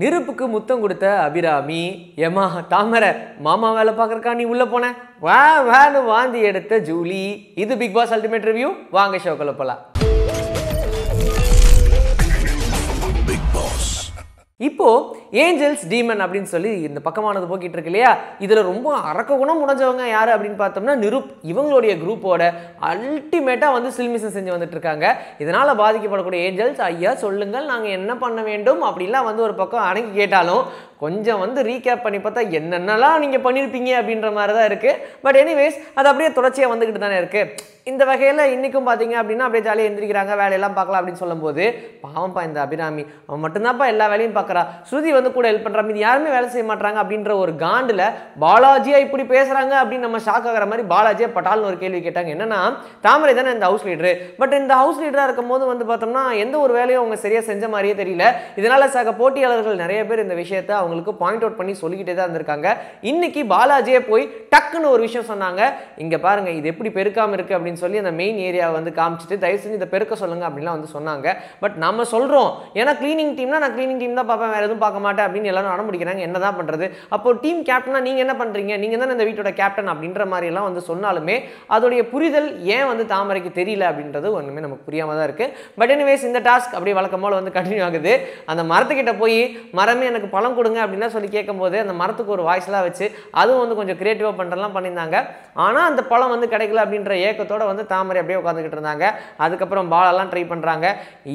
நெருப்புக்கு முத்தம் கொடுத்த அபிராமி எமா தாமரை மாமா வேலை பார்க்குறக்கா நீ உள்ளே போன வா வேலை வாந்தி எடுத்த ஜூலி இது பிக் பாஸ் அல்டிமேட் ரிவ்யூ வாங்க ஷோக்கில் போகலாம் இப்போது ஏஞ்சல்ஸ் டீமன் அப்படின்னு சொல்லி இந்த பக்கமானது போக்கிட்டு இருக்கு இல்லையா இதில் ரொம்ப அரக்க குணம் முடிஞ்சவங்க யார் அப்படின்னு பார்த்தோம்னா நிருப் இவங்களுடைய குரூப்போட அல்டிமேட்டா வந்து சில்மிசன் செஞ்சு வந்துட்டு இருக்காங்க இதனால் பாதிக்கப்படக்கூடிய ஏஞ்சல்ஸ் ஐயா சொல்லுங்கள் நாங்கள் என்ன பண்ண வேண்டும் அப்படின்லாம் வந்து ஒரு பக்கம் அடங்கி கேட்டாலும் கொஞ்சம் வந்து ரீகேப் பண்ணி பார்த்தா என்னென்னலாம் நீங்கள் பண்ணியிருப்பீங்க அப்படின்ற மாதிரி தான் இருக்குது பட் எனிவேஸ் அது அப்படியே தொடர்ச்சியாக வந்துக்கிட்டு தானே இருக்குது இந்த வகையில் இன்றைக்கும் பார்த்தீங்க அப்படின்னா அப்படியே ஜாலியாக எந்திரிக்கிறாங்க வேலையெல்லாம் பார்க்கலாம் அப்படின்னு சொல்லும்போது பாவம்ப்பா இந்த அபிராமி அவன் மட்டும்தான்ப்பா எல்லா வேலையும் பார்க்குறா ஸ்ருதி வந்து கூட ஹெல்ப் பண்ணுறா இது யாருமே வேலை செய்ய மாட்டாங்க அப்படின்ற ஒரு காண்டில் பாலாஜியாக இப்படி பேசுகிறாங்க அப்படின்னு நம்ம ஷாக் ஆகிற மாதிரி பாலாஜியாக பட்டால்னு ஒரு கேள்வி கேட்டாங்க என்னன்னா தாமரை தானே இந்த ஹவுஸ் லீடரு பட் இந்த ஹவுஸ் லீடராக இருக்கும் போது வந்து பார்த்தோம்னா எந்த ஒரு வேலையும் அவங்க சரியாக செஞ்ச மாதிரியே தெரியல இதனால் சக போட்டியாளர்கள் நிறைய பேர் இந்த விஷயத்தை அவங்களுக்கு பாயிண்ட் அவுட் பண்ணி சொல்லிக்கிட்டே தான் இருந்திருக்காங்க இன்னைக்கு பாலாஜியே போய் டக்குன்னு ஒரு விஷயம் சொன்னாங்க இங்கே பாருங்கள் இது எப்படி பெருக்காமல் இருக்குது அப்படின்னு அப்படின்னு சொல்லி அந்த மெயின் ஏரியாவை வந்து காமிச்சிட்டு தயவு செஞ்சு இதை பெருக்க சொல்லுங்க அப்படின்லாம் வந்து சொன்னாங்க பட் நம்ம சொல்கிறோம் ஏன்னா க்ளீனிங் டீம்னா நான் க்ளீனிங் டீம் தான் பார்ப்பேன் வேறு எதுவும் பார்க்க மாட்டேன் அப்படின்னு எல்லாரும் அடம் முடிக்கிறாங்க என்ன தான் பண்ணுறது அப்போ டீம் கேப்டனாக நீங்கள் என்ன பண்ணுறீங்க நீங்கள் தான் இந்த வீட்டோட கேப்டன் அப்படின்ற மாதிரிலாம் வந்து சொன்னாலுமே அதோடைய புரிதல் ஏன் வந்து தாமரைக்கு தெரியல அப்படின்றது ஒன்றுமே நமக்கு புரியாமல் தான் இருக்குது பட் எனிவேஸ் இந்த டாஸ்க் அப்படியே வழக்கம் போல் வந்து கண்டினியூ ஆகுது அந்த மரத்துக்கிட்ட போய் மரமே எனக்கு பழம் கொடுங்க அப்படின்லாம் சொல்லி கேட்கும்போது அந்த மரத்துக்கு ஒரு வாய்ஸ்லாம் வச்சு அதுவும் வந்து கொஞ்சம் க்ரியேட்டிவாக பண்ணுறலாம் பண்ணியிருந்தாங்க ஆனால் அந்த பழம் வந்து கிடைக்கல அப்படின்ற ஏக்கத்தோட அதோட வந்து தாமரை அப்படியே உட்காந்துக்கிட்டு இருந்தாங்க அதுக்கப்புறம் பாலெல்லாம் ட்ரை பண்ணுறாங்க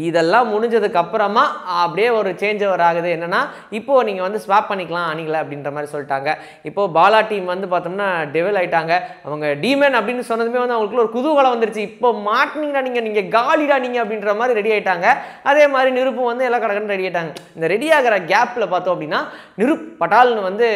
இதெல்லாம் முடிஞ்சதுக்கப்புறமா அப்படியே ஒரு சேஞ்ச் ஓவர் ஆகுது என்னென்னா இப்போது நீங்கள் வந்து ஸ்வாப் பண்ணிக்கலாம் அணிகளை அப்படின்ற மாதிரி சொல்லிட்டாங்க இப்போது பாலா டீம் வந்து பார்த்தோம்னா டெவல் ஆகிட்டாங்க அவங்க டீமன் அப்படின்னு சொன்னதுமே வந்து அவங்களுக்குள்ள ஒரு குதூகலம் வந்துருச்சு இப்போ மாட்டினீங்கன்னா நீங்கள் நீங்கள் காலிடா நீங்கள் அப்படின்ற மாதிரி ரெடி ஆகிட்டாங்க அதே மாதிரி நிருப்பும் வந்து எல்லா கடக்கன்னு ரெடி ஆகிட்டாங்க இந்த ரெடி ஆகிற கேப்பில் பார்த்தோம் அப்படின்னா நிருப் பட்டால்னு வந்து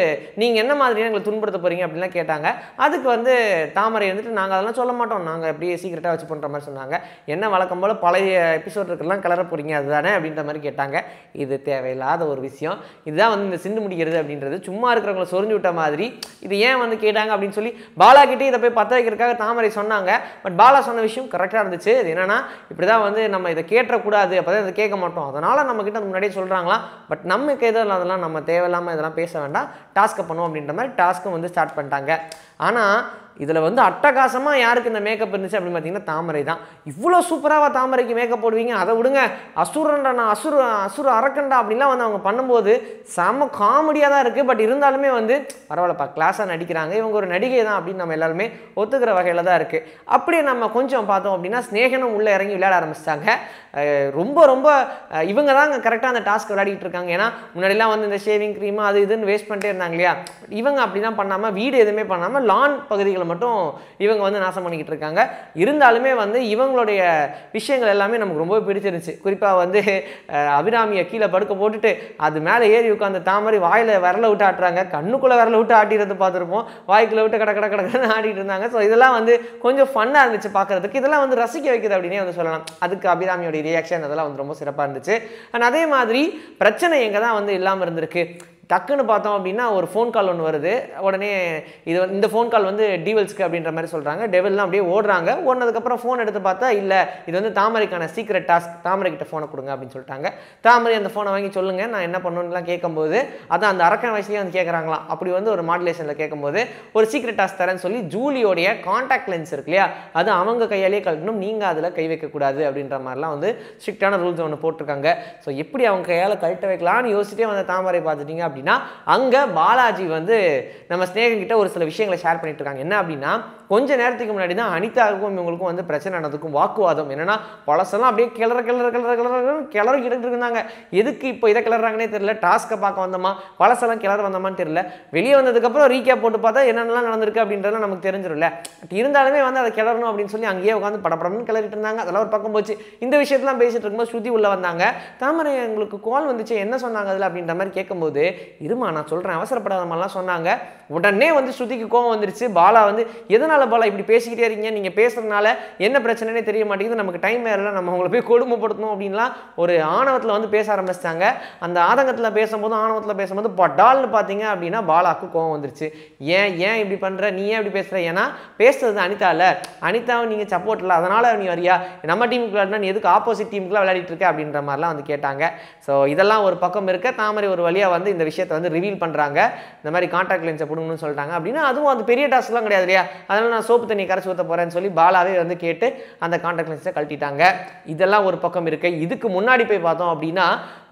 நீங்கள் என்ன மாதிரியான எங்களை துன்படுத்த போகிறீங்க அப்படின்லாம் கேட்டாங்க அதுக்கு வந்து தாமரை வந்துட்டு நாங்கள் அதெல்லாம் சொல்ல மாட்டோம் நாங்கள் அப்படியே சீக்கிரட்டாக வச்சு பண்ணுற மாதிரி சொன்னாங்க என்ன வழக்கம் போல் பழைய எபிசோட் இருக்கலாம் கிளற போகிறீங்க அதுதானே அப்படின்ற மாதிரி கேட்டாங்க இது தேவையில்லாத ஒரு விஷயம் இதுதான் வந்து இந்த சிந்து முடிக்கிறது அப்படின்றது சும்மா இருக்கிறவங்களை சொரிஞ்சு விட்ட மாதிரி இது ஏன் வந்து கேட்டாங்க அப்படின்னு சொல்லி பாலா கிட்டே இதை போய் பற்ற வைக்கிறதுக்காக தாமரை சொன்னாங்க பட் பாலா சொன்ன விஷயம் கரெக்டாக இருந்துச்சு இது என்னென்னா இப்படி தான் வந்து நம்ம இதை கேட்டக்கூடாது அப்போ தான் இதை கேட்க மாட்டோம் அதனால் நம்மக்கிட்ட அது முன்னாடியே சொல்கிறாங்களா பட் நமக்கு எதில் அதெல்லாம் நம்ம தேவையில்லாமல் இதெல்லாம் பேச வேண்டாம் டாஸ்க்கை பண்ணுவோம் அப்படின்ற மாதிரி டாஸ்க்கும் வந்து ஸ்டார்ட் பண்ணிட்டாங்க ஆனால் இதில் வந்து அட்டகாசமாக யாருக்கு இந்த மேக்கப் இருந்துச்சு அப்படின்னு பார்த்தீங்கன்னா தாமரை தான் இவ்வளோ சூப்பராக தாமரைக்கு மேக்கப் போடுவீங்க அதை விடுங்க அசுரன்டா நான் அசுர அசுர அரக்கண்டா அப்படிலாம் வந்து அவங்க பண்ணும்போது செம காமெடியாக தான் இருக்குது பட் இருந்தாலுமே வந்து பரவாயில்லப்பா கிளாஸாக நடிக்கிறாங்க இவங்க ஒரு நடிகை தான் அப்படின்னு நம்ம எல்லாருமே ஒத்துக்கிற வகையில் தான் இருக்குது அப்படியே நம்ம கொஞ்சம் பார்த்தோம் அப்படின்னா ஸ்நேகனும் உள்ளே இறங்கி விளையாட ஆரம்பிச்சிட்டாங்க ரொம்ப ரொம்ப இவங்க அங்கே கரெக்டாக அந்த டாஸ்க் விளையாடிட்டு இருக்காங்க ஏன்னா முன்னாடிலாம் வந்து இந்த ஷேவிங் க்ரீமு அது இதுன்னு வேஸ்ட் பண்ணிட்டே இருந்தாங்க இல்லையா இவங்க அப்படிலாம் பண்ணாமல் வீடு எதுவுமே பண்ணாமல் லான் பகுதிகளை மட்டும் இவங்க வந்து நாசம் பண்ணிக்கிட்டு இருக்காங்க இருந்தாலுமே வந்து இவங்களுடைய விஷயங்கள் எல்லாமே நமக்கு ரொம்ப பிடிச்சிருந்துச்சு குறிப்பாக வந்து அபிராமியை கீழே படுக்க போட்டுட்டு அது மேலே ஏறி உட்காந்து தாமரை வாயில் விரல விட்டு ஆட்டுறாங்க கண்ணுக்குள்ளே விரல விட்டு ஆட்டிடுறது பார்த்துருப்போம் வாய்க்குள்ளே விட்டு கட கட கடன்னு ஆடிட்டு இருந்தாங்க ஸோ இதெல்லாம் வந்து கொஞ்சம் ஃபன்னாக இருந்துச்சு பார்க்குறதுக்கு இதெல்லாம் வந்து ரசிக்க வைக்கிறது அப்படின்னே வந்து சொல்லலாம் அதுக்கு அபிராமியோடைய ரியாக்ஷன் அதெல்லாம் வந்து ரொம்ப சிறப்பாக இருந்துச்சு அண்ட் அதே மாதிரி பிரச்சனை எங்கே தான் வந்து இல்லாமல் இருந்திருக்கு டக்குன்னு பார்த்தோம் அப்படின்னா ஒரு ஃபோன் கால் ஒன்று வருது உடனே இது இந்த ஃபோன் கால் வந்து டீவல்ஸ்க்கு அப்படின்ற மாதிரி சொல்கிறாங்க டெவல்லாம் அப்படியே ஓடுறாங்க ஓடினதுக்கப்புறம் ஃபோன் எடுத்து பார்த்தா இல்லை இது வந்து தாமரைக்கான சீக்ரெட் டாஸ்க் தாமரை கிட்ட ஃபோனை கொடுங்க அப்படின்னு சொல்லிட்டாங்க தாமரை அந்த ஃபோனை வாங்கி சொல்லுங்கள் நான் என்ன பண்ணணும்லாம் கேட்கும்போது அதான் அந்த அரக்கன் வயசுலேயே வந்து கேட்குறாங்களாம் அப்படி வந்து ஒரு மாடுலேஷனில் கேட்கும்போது ஒரு சீக்ரெட் டாஸ்க் தரேன்னு சொல்லி ஜூலியோடைய காண்டாக்ட் லென்ஸ் இருக்கு இல்லையா அது அவங்க கையாலே கழட்டணும் நீங்கள் அதில் கை வைக்கக்கூடாது அப்படின்ற மாதிரிலாம் வந்து ஸ்ட்ரிக்டான ரூல்ஸ் ஒன்று போட்டிருக்காங்க ஸோ எப்படி அவங்க கையால் கழட்ட வைக்கலாம்னு யோசிச்சிட்டே வந்து தாமரை பார்த்துட்டிங்க அப்படின்னா அங்கே பாலாஜி வந்து நம்ம கிட்ட ஒரு சில விஷயங்களை ஷேர் பண்ணிட்டு இருக்காங்க என்ன அப்படின்னா கொஞ்சம் நேரத்துக்கு முன்னாடி தான் அனிதாவுக்கும் இவங்களுக்கும் வந்து பிரச்சனை ஆனதுக்கும் வாக்குவாதம் என்னென்னா பழசெல்லாம் அப்படியே கிளற கிளற கிளற கிளற கிளறிக்கிட்டு இருந்தாங்க எதுக்கு இப்போ இதை கிளறாங்கன்னே தெரியல டாஸ்க்கை பார்க்க வந்தோமா பழசெல்லாம் கிளற வந்தோமான்னு தெரியல வெளியே வந்ததுக்கப்புறம் ரீகேப் போட்டு பார்த்தா என்னென்னலாம் நடந்திருக்கு அப்படின்றதுலாம் நமக்கு தெரிஞ்சிடும்ல இருந்தாலுமே வந்து அதை கிளறணும் அப்படின்னு சொல்லி அங்கேயே உட்காந்து படப்படம்னு கிளறிட்டு இருந்தாங்க அதெல்லாம் ஒரு பக்கம் போச்சு இந்த விஷயத்தெல்லாம் பேசிட்டு இருக்கும்போது ஸ்ருதி உள்ளே வந்தாங்க தாமரை எங்களுக்கு கால் வந்துச்சு என்ன சொன்னாங்க அதில் அப்படின்ற மாதிரி கேட்கும்போது இருமா நான் சொல்கிறேன் அவசரப்படாத மாதிரிலாம் சொன்னாங்க உடனே வந்து ஸ்ருதிக்கு கோவம் வந்துருச்சு பாலா வந்து எதனால் எதனால் இப்படி பேசிக்கிட்டே இருக்கீங்க நீங்கள் பேசுகிறதுனால என்ன பிரச்சனைனே தெரிய மாட்டேங்குது நமக்கு டைம் வேறு நம்ம அவங்கள போய் கொடுமைப்படுத்தணும் அப்படின்லாம் ஒரு ஆணவத்தில் வந்து பேச ஆரம்பிச்சிட்டாங்க அந்த ஆதங்கத்தில் பேசும்போது ஆணவத்தில் பேசும்போது படால்னு பார்த்தீங்க அப்படின்னா பாலாக்கு கோவம் வந்துருச்சு ஏன் ஏன் இப்படி பண்ணுற நீ ஏன் இப்படி பேசுகிற ஏன்னா பேசுறது அனிதா இல்லை அனிதாவை நீங்கள் சப்போர்ட் இல்லை அதனால் நீ வரியா நம்ம டீமுக்கு விளையாடினா நீ எதுக்கு ஆப்போசிட் டீமுக்குலாம் விளையாடிட்டு இருக்க அப்படின்ற மாதிரிலாம் வந்து கேட்டாங்க ஸோ இதெல்லாம் ஒரு பக்கம் இருக்க தாமரை ஒரு வழியாக வந்து இந்த விஷயத்தை வந்து ரிவீல் பண்ணுறாங்க இந்த மாதிரி கான்டாக்ட் லென்ஸை கொடுங்கன்னு சொல்லிட்டாங்க அப்படின்னா அதுவும் அது பெரிய டாஸ்க்லாம் கிடையாது இல்லையா அதனால் அதனால் நான் சோப்பு தண்ணி கரைச்சி ஊற்ற போகிறேன்னு சொல்லி பாலாவே வந்து கேட்டு அந்த கான்டாக்ட் லென்ஸை கழட்டிட்டாங்க இதெல்லாம் ஒரு பக்கம் இருக்குது இதுக்கு முன்னாடி போய் பார்த்தோம் அப்படின்னா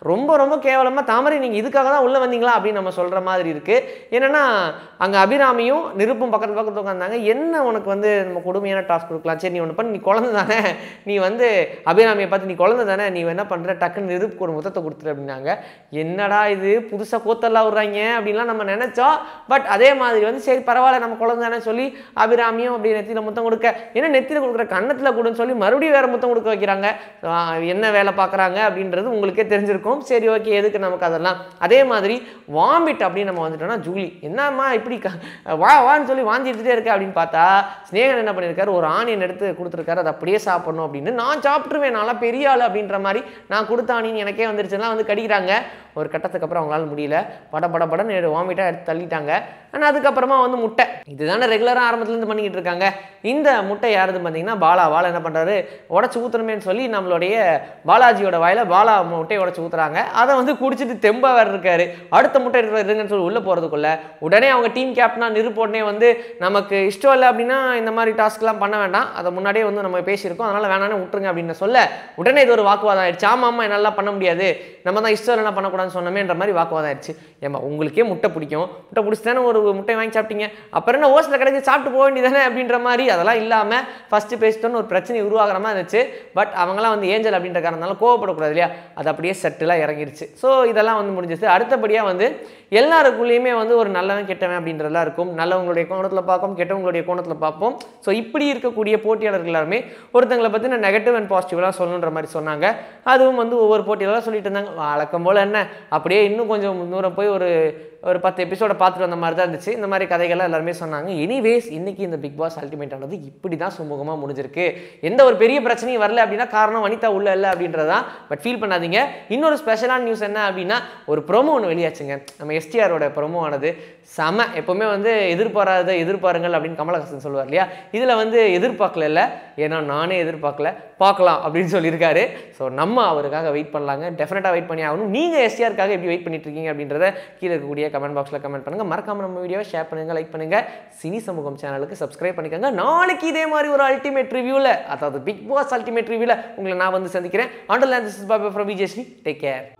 ரொம்ப ரொம்ப கேவலமாக தாமரை நீங்கள் இதுக்காக தான் உள்ளே வந்தீங்களா அப்படின்னு நம்ம சொல்கிற மாதிரி இருக்குது என்னென்னா அங்கே அபிராமியும் நிருப்பும் பக்கத்து பக்கத்து உட்காந்தாங்க என்ன உனக்கு வந்து நம்ம கொடுமையான டாஸ்க் கொடுக்கலாம் சரி நீ ஒன்று பண்ணி நீ குழந்த தானே நீ வந்து அபிராமியை பார்த்து நீ குழந்த தானே நீ என்ன பண்ணுற டக்குன்னு நிருப்புக்கு ஒரு முத்தத்தை கொடுத்துரு அப்படின்னாங்க என்னடா இது புதுசாக கூத்தெல்லாம் விடுறாங்க அப்படின்லாம் நம்ம நினச்சோம் பட் அதே மாதிரி வந்து சரி பரவாயில்ல நம்ம குழந்த தானே சொல்லி அபிராமியும் அப்படி நெத்தியில் முத்தம் கொடுக்க ஏன்னா நெத்தியில் கொடுக்குற கண்ணத்தில் கொடுன்னு சொல்லி மறுபடியும் வேறு முத்தம் கொடுக்க வைக்கிறாங்க என்ன வேலை பார்க்குறாங்க அப்படின்றது உங்களுக்கே தெரிஞ்சிருக்கும் பண்ணுவோம் சரி ஓகே எதுக்கு நமக்கு அதெல்லாம் அதே மாதிரி வாமிட் அப்படின்னு நம்ம வந்துட்டோம்னா ஜூலி என்னம்மா இப்படி வா வான்னு சொல்லி வாந்தி எடுத்துகிட்டே இருக்க அப்படின்னு பார்த்தா ஸ்னேகன் என்ன பண்ணியிருக்காரு ஒரு ஆணியன் எடுத்து கொடுத்துருக்காரு அதை அப்படியே சாப்பிடணும் அப்படின்னு நான் சாப்பிட்ருவேன் நல்லா பெரிய ஆள் அப்படின்ற மாதிரி நான் கொடுத்த ஆனியன் எனக்கே வந்துருச்சுலாம் வந்து கடிக்கிறாங்க ஒரு கட்டத்துக்கு அப்புறம் அவங்களால முடியல பட பட படன்னு வாமிட்டாக எடுத்து தள்ளிட்டாங்க ஆனால் அதுக்கப்புறமா வந்து முட்டை இதுதானே ரெகுலராக ஆரம்பத்துலேருந்து பண்ணிக்கிட்டு இருக்காங்க இந்த முட்டை யாருது பார்த்தீங்கன்னா பாலா பாலா என்ன பண்ணுறாரு உடச்சு ஊற்றணுமேனு சொல்லி நம்மளுடைய பாலாஜியோட வாயில் பாலா முட்டையை உடச்சு ஊற்றுறாரு கொடுத்துறாங்க அதை வந்து குடிச்சிட்டு தெம்பாக வேற இருக்காரு அடுத்த முட்டை இருங்கன்னு சொல்லி உள்ளே போறதுக்குள்ள உடனே அவங்க டீம் கேப்டனா நிருப்போடனே வந்து நமக்கு இஷ்டம் இல்லை அப்படின்னா இந்த மாதிரி டாஸ்க்லாம் பண்ண வேண்டாம் அதை முன்னாடியே வந்து நம்ம பேசியிருக்கோம் அதனால் வேணாலும் விட்டுருங்க அப்படின்னு சொல்ல உடனே இது ஒரு வாக்குவாதம் ஆயிடுச்சு ஆமா ஆமா என்னால் பண்ண முடியாது நம்ம தான் இஷ்டம் என்ன பண்ணக்கூடாதுன்னு சொன்னோமேன்ற மாதிரி வாக்குவாதம் ஆயிடுச்சு ஏமா உங்களுக்கே முட்டை பிடிக்கும் முட்டை பிடிச்சி தானே ஒரு முட்டை வாங்கி சாப்பிட்டீங்க அப்புறம் என்ன ஓசில கிடைச்சி சாப்பிட்டு போக வேண்டியதானே அப்படின்ற மாதிரி அதெல்லாம் இல்லாமல் ஃபஸ்ட்டு பேசிட்டோன்னு ஒரு பிரச்சனை உருவாகிற மாதிரி இருந்துச்சு பட் அவங்களாம் வந்து ஏஞ்சல் அப்படின்ற காரணம் கோவப்படக்கூடாது இல்லையா அது அப்படியே செட்டில் ப்ராஜெக்ட்லாம் இறங்கிடுச்சு ஸோ இதெல்லாம் வந்து முடிஞ்சிச்சு அடுத்தபடியாக வந்து எல்லாருக்குள்ளேயுமே வந்து ஒரு நல்லவன் கெட்டவன் அப்படின்றதெல்லாம் இருக்கும் நல்லவங்களுடைய கோணத்தில் பார்ப்போம் கெட்டவங்களுடைய கோணத்தில் பார்ப்போம் ஸோ இப்படி இருக்கக்கூடிய போட்டியாளர்கள் எல்லாருமே ஒருத்தங்களை நான் நெகட்டிவ் அண்ட் பாசிட்டிவ்லாம் சொல்லணுன்ற மாதிரி சொன்னாங்க அதுவும் வந்து ஒவ்வொரு போட்டியெல்லாம் சொல்லிட்டு இருந்தாங்க வழக்கம் போல் என்ன அப்படியே இன்னும் கொஞ்சம் தூரம் போய் ஒரு ஒரு பத்து எபிசோட பார்த்துட்டு வந்த மாதிரி தான் இருந்துச்சு இந்த மாதிரி கதைகள்லாம் எல்லாருமே சொன்னாங்க எனிவேஸ் இன்றைக்கி இந்த பிக் பாஸ் அல்டிமேட் ஆனது இப்படி தான் சுமூகமாக முடிஞ்சிருக்கு எந்த ஒரு பெரிய பிரச்சனையும் வரல அப்படின்னா காரணம் வனிதா உள்ள இல்லை அப்படின்றது தான் பட் ஃபீல் பண்ணாதீங்க இன்னொரு ஸ்பெஷலான நியூஸ் என்ன அப்படின்னா ஒரு ப்ரொமோ ஒன்று வெளியாச்சுங்க நம்ம எஸ்டிஆரோட ப்ரொமோ ஆனது செம எப்போவுமே வந்து எதிர்பாராத எதிர்பாருங்கள் அப்படின்னு கமலஹாசன் சொல்லுவார் இல்லையா இதில் வந்து எதிர்பார்க்கல இல்லை ஏன்னா நானே எதிர்பார்க்கல பார்க்கலாம் அப்படின்னு சொல்லியிருக்காரு ஸோ நம்ம அவருக்காக வெயிட் பண்ணலாங்க டெஃபினட்டாக வெயிட் பண்ணி ஆகணும் நீங்கள் எஸ்டிஆருக்காக எப்படி வெயிட் பண்ணிட்டு இருக்கீங்க அப்படின்றத கீழே இருக்கக்கூடிய கமெண்ட் பாக்ஸில் கமெண்ட் பண்ணுங்கள் மறக்காமல் நம்ம வீடியோவை ஷேர் பண்ணுங்கள் லைக் பண்ணுங்கள் சினி சமூகம் சேனலுக்கு சப்ஸ்கிரைப் பண்ணிக்கோங்க நாளைக்கு இதே மாதிரி ஒரு அல்டிமேட் ரிவ்யூவில் அதாவது பிக் பாஸ் அல்டிமேட் ரிவியூவில் உங்களை நான் வந்து சந்திக்கிறேன் ஆண்டர் லேண்ட் Baba from Vijayasri take care